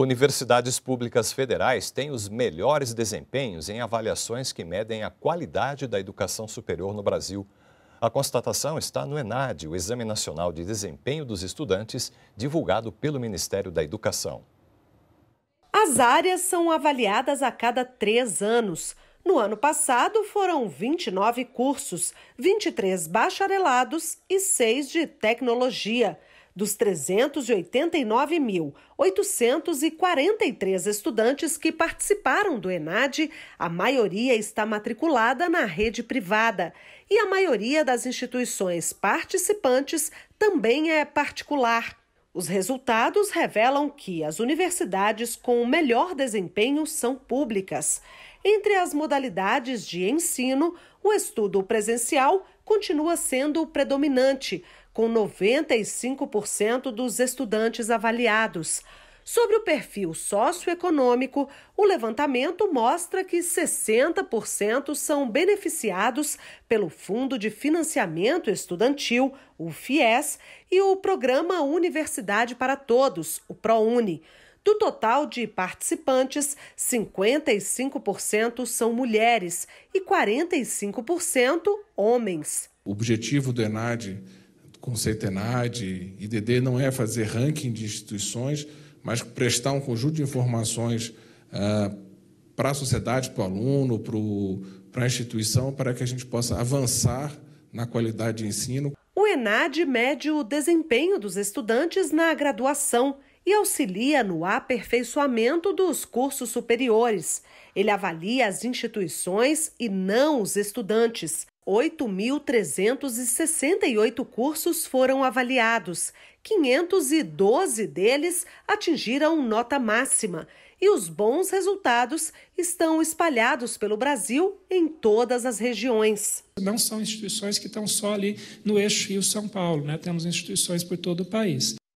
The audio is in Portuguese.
Universidades públicas federais têm os melhores desempenhos em avaliações que medem a qualidade da educação superior no Brasil. A constatação está no ENAD, o Exame Nacional de Desempenho dos Estudantes, divulgado pelo Ministério da Educação. As áreas são avaliadas a cada três anos. No ano passado, foram 29 cursos, 23 bacharelados e 6 de tecnologia dos 389.843 estudantes que participaram do ENAD, a maioria está matriculada na rede privada e a maioria das instituições participantes também é particular. Os resultados revelam que as universidades com o melhor desempenho são públicas. Entre as modalidades de ensino, o estudo presencial continua sendo predominante, com 95% dos estudantes avaliados. Sobre o perfil socioeconômico, o levantamento mostra que 60% são beneficiados pelo Fundo de Financiamento Estudantil, o FIES, e o Programa Universidade para Todos, o ProUni. Do total de participantes, 55% são mulheres e 45% homens. O objetivo do ENAD com ENAD, e IDD não é fazer ranking de instituições, mas prestar um conjunto de informações ah, para a sociedade, para o aluno, para a instituição, para que a gente possa avançar na qualidade de ensino. O ENAD mede o desempenho dos estudantes na graduação e auxilia no aperfeiçoamento dos cursos superiores. Ele avalia as instituições e não os estudantes. 8.368 cursos foram avaliados, 512 deles atingiram nota máxima e os bons resultados estão espalhados pelo Brasil em todas as regiões. Não são instituições que estão só ali no eixo Rio-São Paulo, né? temos instituições por todo o país.